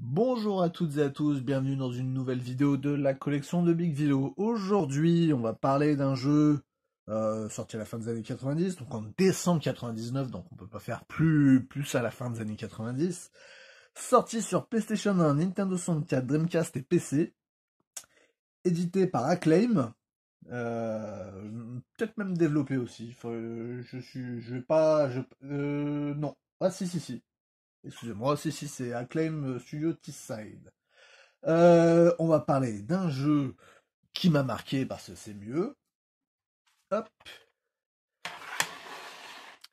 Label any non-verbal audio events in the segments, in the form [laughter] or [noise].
Bonjour à toutes et à tous, bienvenue dans une nouvelle vidéo de la collection de Big Vilo. Aujourd'hui, on va parler d'un jeu euh, sorti à la fin des années 90, donc en décembre 99, donc on peut pas faire plus, plus à la fin des années 90. Sorti sur PlayStation 1, Nintendo 64, Dreamcast et PC. Édité par Acclaim. Euh, peut-être même développé aussi. je suis, je vais pas, je, euh, non. Ah si si si, Excusez-moi, si, si, c'est Acclaim euh, Studio t Euh, on va parler d'un jeu qui m'a marqué parce que c'est mieux. Hop.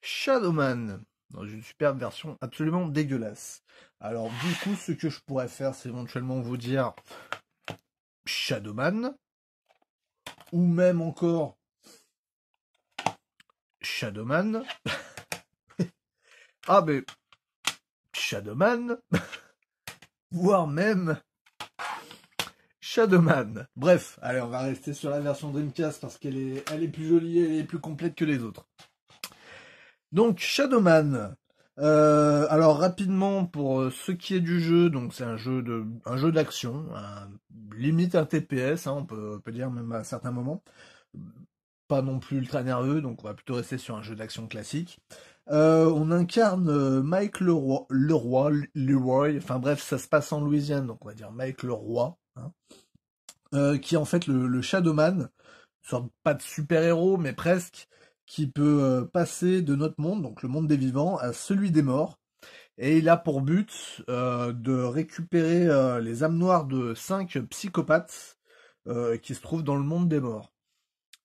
Shadowman. Dans une superbe version absolument dégueulasse. Alors, du coup, ce que je pourrais faire, c'est éventuellement vous dire Shadowman. Ou même encore Shadowman. [laughs] ah, mais Shadowman, voire même Shadowman. Bref, allez, on va rester sur la version Dreamcast parce qu'elle est, plus jolie, elle est plus complète que les autres. Donc Shadowman. Euh, alors rapidement pour euh, ce qui est du jeu, donc c'est un jeu de, un jeu d'action, limite un TPS, hein, on, peut, on peut dire même à certains moments pas non plus ultra nerveux, donc on va plutôt rester sur un jeu d'action classique. Euh, on incarne euh, Mike Leroy, Leroy, Leroy, enfin bref, ça se passe en Louisiane, donc on va dire Mike Leroy, hein. euh, qui est en fait le, Shadowman, pas de super-héros, mais presque, qui peut passer de notre monde, donc le monde des vivants, à celui des morts. Et il a pour but de récupérer les âmes noires de cinq psychopathes qui se trouvent dans le monde des morts.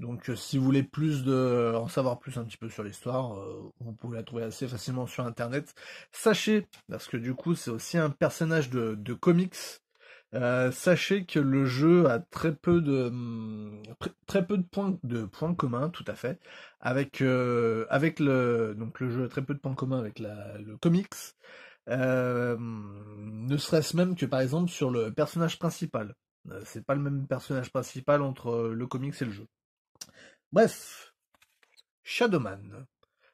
Donc euh, si vous voulez plus de en savoir plus un petit peu sur l'histoire, euh, vous pouvez la trouver assez facilement sur internet. Sachez, parce que du coup c'est aussi un personnage de, comics, euh, sachez que le jeu a très peu de mm, très peu de points de points communs, tout à fait, avec avec le donc le jeu a très peu de points communs avec le comics. ne serait-ce même que par exemple sur le personnage principal. C'est pas le même personnage principal entre le comics et le jeu. Bref, Shadowman.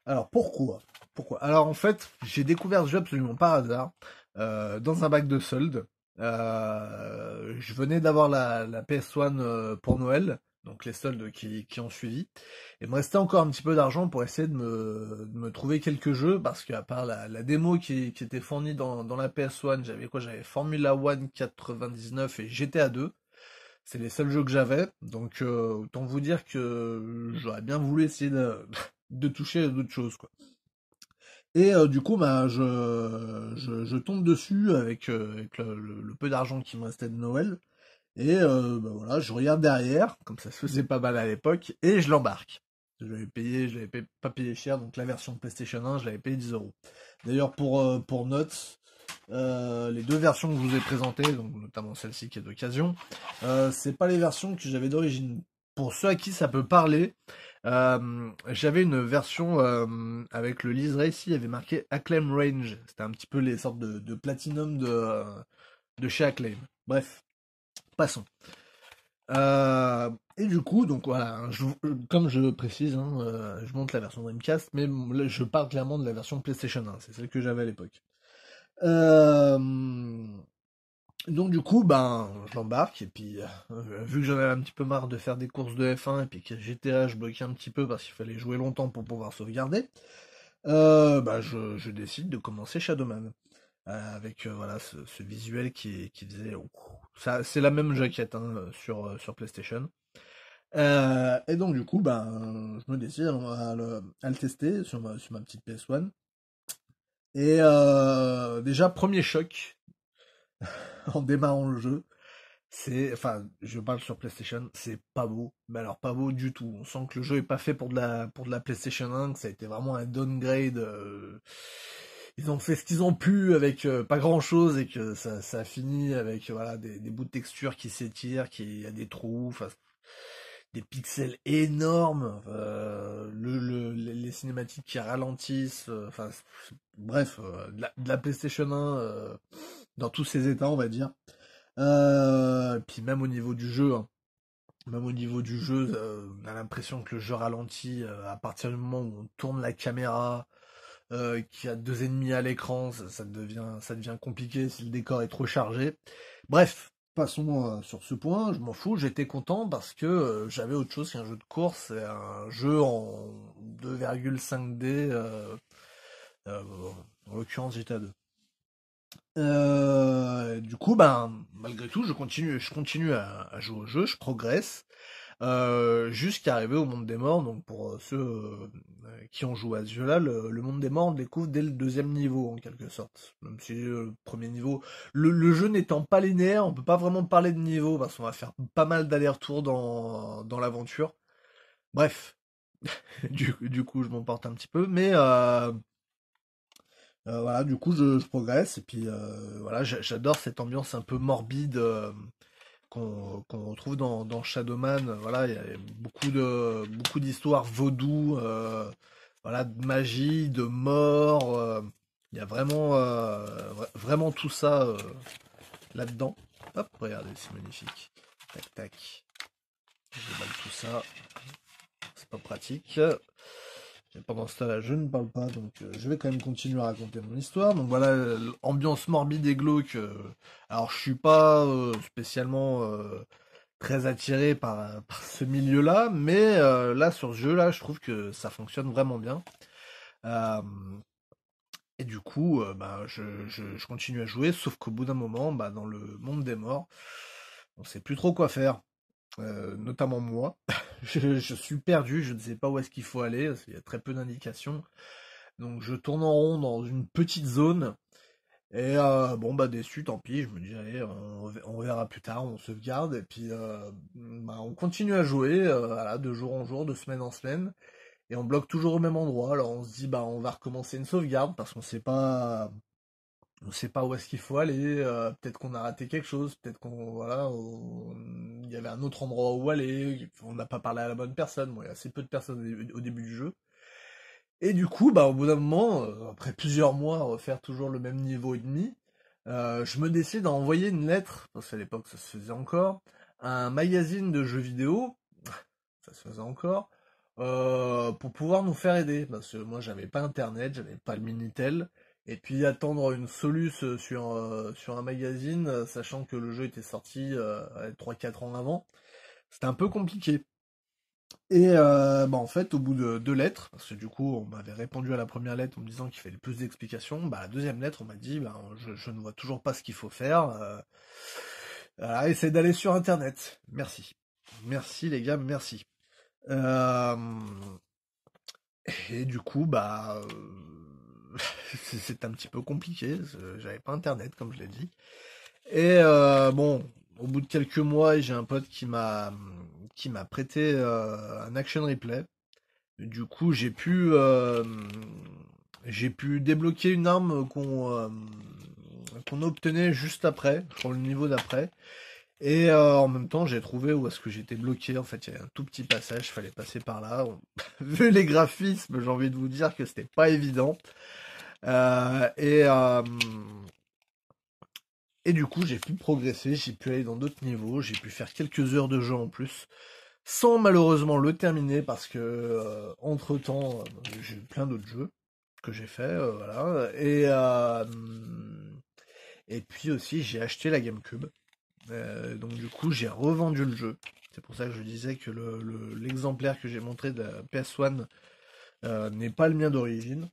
Alors pourquoi Pourquoi Alors en fait, j'ai découvert ce jeu absolument par hasard euh, dans un bac de soldes. Euh, je venais d'avoir la, la, PS1 euh, pour Noël, donc les soldes qui, ont suivi. Et il me restait encore un petit peu d'argent pour essayer de me, trouver quelques jeux, parce qu'à part la, démo qui, était fournie dans, dans la PS1, j'avais quoi J'avais Formula 1 99 et GTA 2. C'est les seuls jeux que j'avais, donc euh, autant vous dire que j'aurais bien voulu essayer de, [laughs] toucher à d'autres choses. Quoi. Et euh, du coup, bah, je, tombe dessus avec, euh, le, peu d'argent qui me restait de Noël. Et bah, voilà, je regarde derrière, comme ça se faisait pas mal à l'époque, et je l'embarque. Je l'avais payé, je l'avais pas payé cher, donc la version PlayStation 1, je l'avais payé 10 euros. D'ailleurs, pour, pour notes, euh, les deux versions que je vous ai présentées, donc notamment celle-ci qui est d'occasion, euh, c'est pas les versions que j'avais d'origine. Pour ceux à qui ça peut parler, euh, j'avais une version euh, avec le Liz ici il y avait marqué Acclaim Range. C'était un petit peu les sortes de, platinum de, de chez Acclaim. Bref, passons. et du coup, donc voilà, hein, comme je précise, hein, je monte la version Dreamcast, mais je parle clairement de la version PlayStation 1, c'est celle que j'avais à l'époque. Euh, donc du coup, ben, je l'embarque et puis euh, vu que j'en avais un petit peu marre de faire des courses de F1 et puis que GTA je bloquais un petit peu parce qu'il fallait jouer longtemps pour pouvoir sauvegarder, euh, ben, je, décide de commencer Shadowman avec voilà ce, visuel qui, qui faisait ça, c'est la même jaquette hein, sur sur PlayStation. et donc du coup, ben, je me décide à, le, tester sur ma, sur ma petite PS1. Et euh, déjà, premier choc [laughs] en démarrant le jeu, c'est, enfin, je parle sur PlayStation, c'est pas beau, mais alors pas beau du tout. On sent que le jeu est pas fait pour de la, pour de la PlayStation 1, que ça a été vraiment un downgrade. Euh. ils ont fait ce qu'ils ont pu avec euh, pas grand chose et que ça, ça a fini avec voilà des, bouts de texture qui s'étirent, qu'il y a des trous. Enfin, des pixels énormes, euh, le, les cinématiques qui ralentissent, euh, bref, euh, de la, PlayStation 1 dans tous ses états, on va dire. puis même au niveau du jeu, hein. même au niveau du jeu, on a l'impression que le jeu ralentit à partir du moment où on tourne la caméra, qu'il y a deux ennemis à l'écran, ça, devient, ça devient compliqué si le décor est trop chargé. Bref, passons euh, sur ce point, je m'en fous, j'étais content parce que euh, j'avais autre chose qu'un jeu de course, c'est un jeu en 2,5D, euh, en l'occurrence GTA 2. du coup, ben, malgré tout, je continue, je continue à jouer au jeu, je progresse. Euh, jusqu'à arriver au monde des morts. Donc pour euh, ceux euh, qui ont joué à ce jeu-là, le, monde des morts on découvre dès le deuxième niveau en quelque sorte. Même si le premier niveau, le, jeu n'étant pas linéaire, on peut pas vraiment parler de niveau parce qu'on va faire pas mal d'allers-retours dans, l'aventure. Bref, [laughs] du, coup je m'emporte un petit peu, mais voilà, du coup je progresse et puis voilà, j'adore cette ambiance un peu morbide qu'on retrouve dans, dans, Shadowman. Euh, voilà, il y a beaucoup de beaucoup d'histoires vaudou, euh, voilà, de magie, de mort. Euh, il y a vraiment vraiment tout ça là-dedans. Hop, regardez, c'est magnifique. Tac tac. Je déballe tout ça. C'est pas pratique pendant ce temps-là, je ne parle pas, donc euh, je vais quand même continuer à raconter mon histoire. Donc voilà, l'ambiance euh, morbide et glauque. Euh, alors je suis pas spécialement très attiré par, ce milieu-là, mais là sur ce jeu-là, je trouve que ça fonctionne vraiment bien. Et du coup, bah, je, continue à jouer, sauf qu'au bout d'un moment, bah, dans le monde des morts, on sait plus trop quoi faire. Euh, notamment moi. [laughs] je, suis perdu, je ne sais pas où est-ce qu'il faut aller, il y a très peu d'indications. Donc je tourne en rond dans une petite zone. Et euh, bon bah déçu, tant pis, je me dis allez, on, verra plus tard, on sauvegarde, et puis euh, bah, on continue à jouer, de jour en jour, de semaine en semaine, et on bloque toujours au même endroit, alors on se dit bah on va recommencer une sauvegarde, parce qu'on sait pas on ne sait pas où est-ce qu'il faut aller, euh, peut-être qu'on a raté quelque chose, peut-être qu'on voilà, il y avait un autre endroit où aller, on n'a pas parlé à la bonne personne, il y a assez peu de personnes au début du jeu. Et du coup, bah au bout d'un moment, euh, après plusieurs mois à refaire toujours le même niveau et demi, euh, je me décide à envoyer une lettre, parce qu'à l'époque ça se faisait encore, à un magazine de jeux vidéo, [laughs] ça se faisait encore, pour pouvoir nous faire aider, parce que moi j'avais pas internet, j'avais pas le Minitel, et puis attendre une soluce euh, sur, euh, sur un magazine, euh, sachant que le jeu était sorti 3-4 ans avant, c'était un peu compliqué. Et bah en fait, au bout de deux lettres, parce que du coup, on m'avait répondu à la première lettre en me disant qu'il fallait plus d'explications, bah, la deuxième lettre, on m'a dit, ben je, ne vois toujours pas ce qu'il faut faire. Voilà, essaye d'aller sur Internet. Merci. Merci les gars, merci. et du coup, bah [laughs] c'est un petit peu compliqué. J'avais pas internet, comme je l'ai dit. Et euh, bon, au bout de quelques mois, j'ai un pote qui m'a qui m'a prêté euh, un action replay. Du coup, j'ai pu euh, j'ai pu débloquer une arme qu'on qu'on obtenait juste après, sur le niveau d'après. Et en même temps, j'ai trouvé où est-ce que j'étais bloqué. En fait, il y avait un tout petit passage, il fallait passer par là. [laughs] Vu les graphismes, j'ai envie de vous dire que c'était pas évident. Euh, euh, et, du coup, j'ai pu progresser, j'ai pu aller dans d'autres niveaux, j'ai pu faire quelques heures de jeu en plus sans malheureusement le terminer parce que euh, entre temps j'ai eu plein d'autres jeux que j'ai fait voilà et puis aussi j'ai acheté la GameCube donc du coup j'ai revendu le jeu c'est pour ça que je disais que l'exemplaire le, que j'ai montré de la PS1 n'est pas le mien d'origine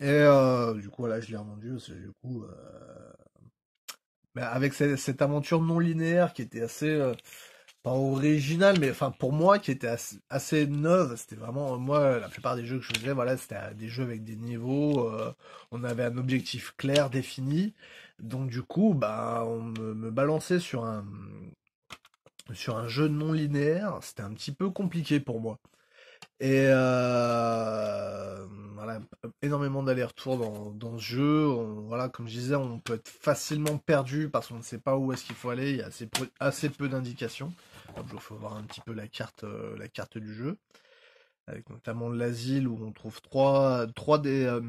et euh, du coup, là je l'ai revendu c'est du coup, euh, bah, avec cette, aventure non linéaire qui était assez, euh, pas originale, mais enfin pour moi qui était assez, neuve, c'était vraiment, moi, la plupart des jeux que je faisais, voilà, c'était des jeux avec des niveaux, on avait un objectif clair, défini, donc du coup, bah, on me, me balançait sur un, sur un jeu non linéaire, c'était un petit peu compliqué pour moi. Et euh, énormément d'allers-retours dans, ce jeu. voilà, comme je disais, on peut être facilement perdu parce qu'on ne sait pas où est-ce qu'il faut aller. Il y a assez, peu d'indications. Il faut voir un petit peu la carte, euh, la carte du jeu. Avec notamment l'asile où on trouve trois, euh,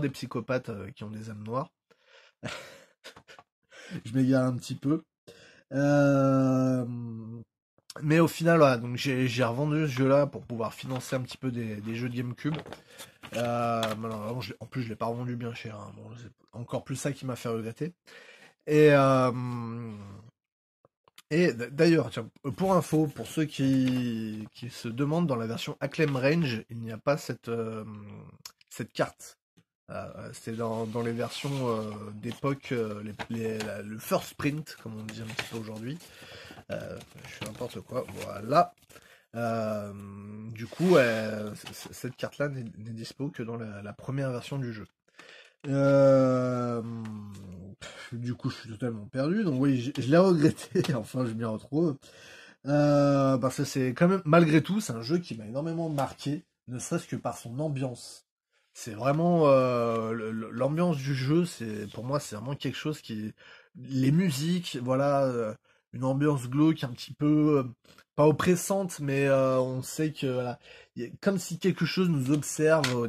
des, psychopathes euh, qui ont des âmes noires. [laughs] je m'égare un petit peu. Mais au final, donc j'ai revendu ce jeu-là pour pouvoir financer un petit peu des, jeux de GameCube. Euh, en plus, je ne l'ai pas revendu bien cher. Hein. c'est encore plus ça qui m'a fait regretter. Et, euh, d'ailleurs, pour info, pour ceux qui, se demandent, dans la version Acclaim Range, il n'y a pas cette, euh, carte. c'est dans, les versions d'époque, le first print, comme on dit un petit peu aujourd'hui. Euh, je fais n'importe quoi. Voilà. Euh, du coup, cette carte-là n'est dispo que dans la, première version du jeu. Euh, du coup, je suis totalement perdu. Donc oui, je, l'ai regretté. [laughs] enfin, je m'y retrouve. parce que c'est quand même, malgré tout, c'est un jeu qui m'a énormément marqué, ne serait-ce que par son ambiance c'est vraiment l'ambiance du jeu c'est pour moi c'est vraiment quelque chose qui les musiques voilà une ambiance glauque un petit peu euh, pas oppressante mais euh, on sait que voilà comme si quelque chose nous observe euh,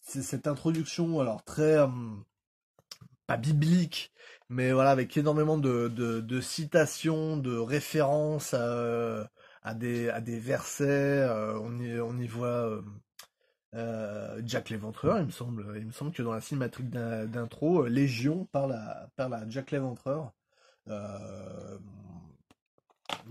c'est cette introduction alors très pas biblique mais voilà avec énormément de, citations de références à, des à des versets on y on y voit Jack l'Éventreur, il me semble. Il me semble que dans la cinématique d'intro, Légion par la parle à Jack l'Éventreur. Euh,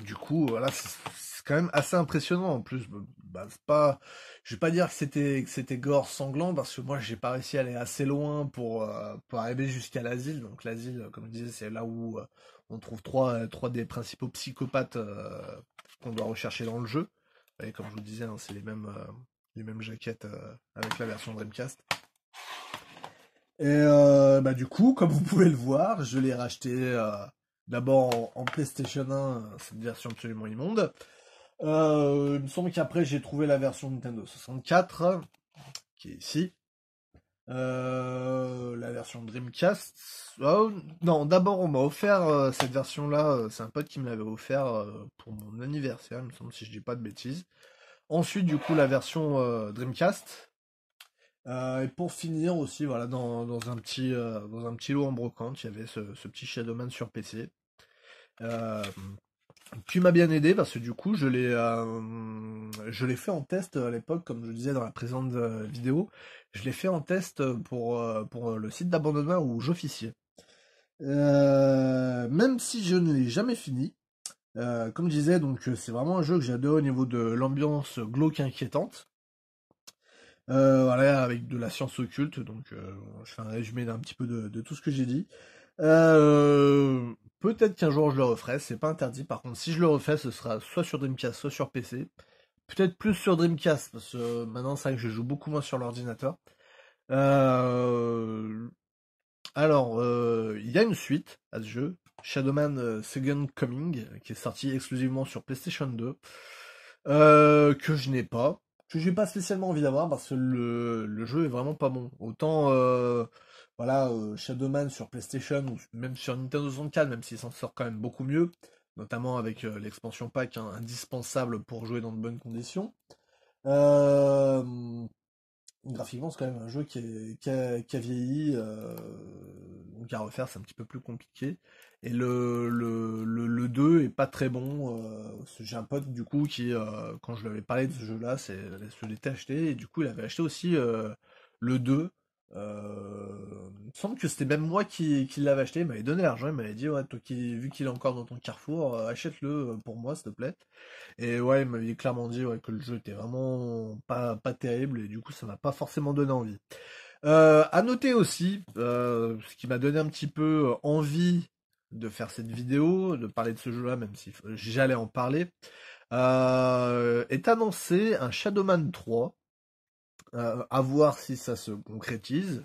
du coup, voilà, c'est quand même assez impressionnant. En plus, bah, bah, c'est pas, je vais pas dire que c'était que c'était gore sanglant parce que moi, j'ai pas réussi à aller assez loin pour, euh, arriver jusqu'à l'asile. Donc l'asile, comme je disais, c'est là où euh, on trouve trois trois des principaux psychopathes qu'on doit rechercher dans le jeu. Et comme je vous disais, hein, c'est les mêmes les mêmes jaquettes avec la version Dreamcast. Et bah, du coup, comme vous pouvez le voir, je l'ai racheté D'abord en, PlayStation 1, cette version absolument immonde. Euh, il me semble qu'après j'ai trouvé la version Nintendo 64, qui est ici. Euh, la version Dreamcast. Oh, non, d'abord on m'a offert euh, cette version-là. c'est un pote qui me l'avait offert pour mon anniversaire, il me semble si je dis pas de bêtises. Ensuite, du coup, la version Dreamcast. et pour finir aussi, voilà, dans, un petit, dans un petit lot en brocante, il y avait ce, ce petit Shadowman sur PC qui euh, m'a bien aidé parce que du coup je l'ai euh, je l'ai fait en test à l'époque comme je disais dans la présente euh, vidéo je l'ai fait en test pour pour le site d'abandonnement où j'officiais même si je ne l'ai jamais fini comme je disais donc c'est vraiment un jeu que j'adore au niveau de l'ambiance glauque inquiétante voilà avec de la science occulte donc je fais un résumé d'un petit peu de, tout ce que j'ai dit Peut-être qu'un jour je le referai, c'est pas interdit. Par contre, si je le refais, ce sera soit sur Dreamcast, soit sur PC. Peut-être plus sur Dreamcast, parce que euh, maintenant c'est vrai que je joue beaucoup moins sur l'ordinateur. Euh, alors, euh, il y a une suite à ce jeu, Shadowman Second Coming, qui est sorti exclusivement sur PlayStation 2, que je n'ai pas, que n'ai pas spécialement envie d'avoir parce que le, le, jeu est vraiment pas bon. Autant voilà, euh, Shadowman sur PlayStation ou même sur Nintendo 64, même s'il s'en sort quand même beaucoup mieux, notamment avec euh, l'expansion pack hein, indispensable pour jouer dans de bonnes conditions. Euh, graphiquement, c'est quand même un jeu qui, est, a, vieilli, donc à refaire, c'est un petit peu plus compliqué. Et le, le, le, 2 est pas très bon. J'ai un pote du coup qui, quand je lui avais parlé de ce jeu-là, se l'était acheté et du coup il avait acheté aussi le 2 euh, il me semble que c'était même moi qui, qui l'avais acheté, il m'avait donné l'argent, il m'avait dit ouais, toi vu qu'il est encore dans ton carrefour, euh, achète-le euh, pour moi s'il te plaît. Et ouais, il m'avait clairement dit que le jeu était vraiment pas, pas terrible et du coup ça m'a pas forcément donné envie. à noter aussi, ce qui m'a donné un petit peu envie de faire cette vidéo, de parler de ce jeu-là, même si j'allais en parler, est annoncé un Shadowman 3 euh, à voir si ça se concrétise.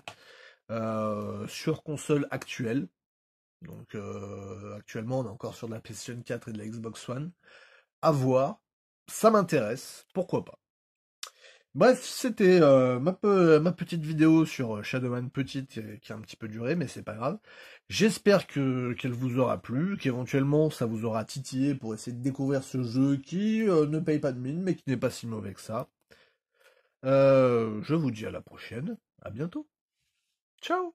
Euh, sur console actuelle. Donc euh, actuellement on est encore sur la PlayStation 4 et de la Xbox One. À voir. Ça m'intéresse. Pourquoi pas. Bref, c'était ma, petite vidéo sur Shadowman petite qui a un petit peu duré, mais c'est pas grave. J'espère qu'elle vous aura plu, qu'éventuellement ça vous aura titillé pour essayer de découvrir ce jeu qui ne paye pas de mine, mais qui n'est pas si mauvais que ça. Euh, je vous dis à la prochaine. À bientôt. Ciao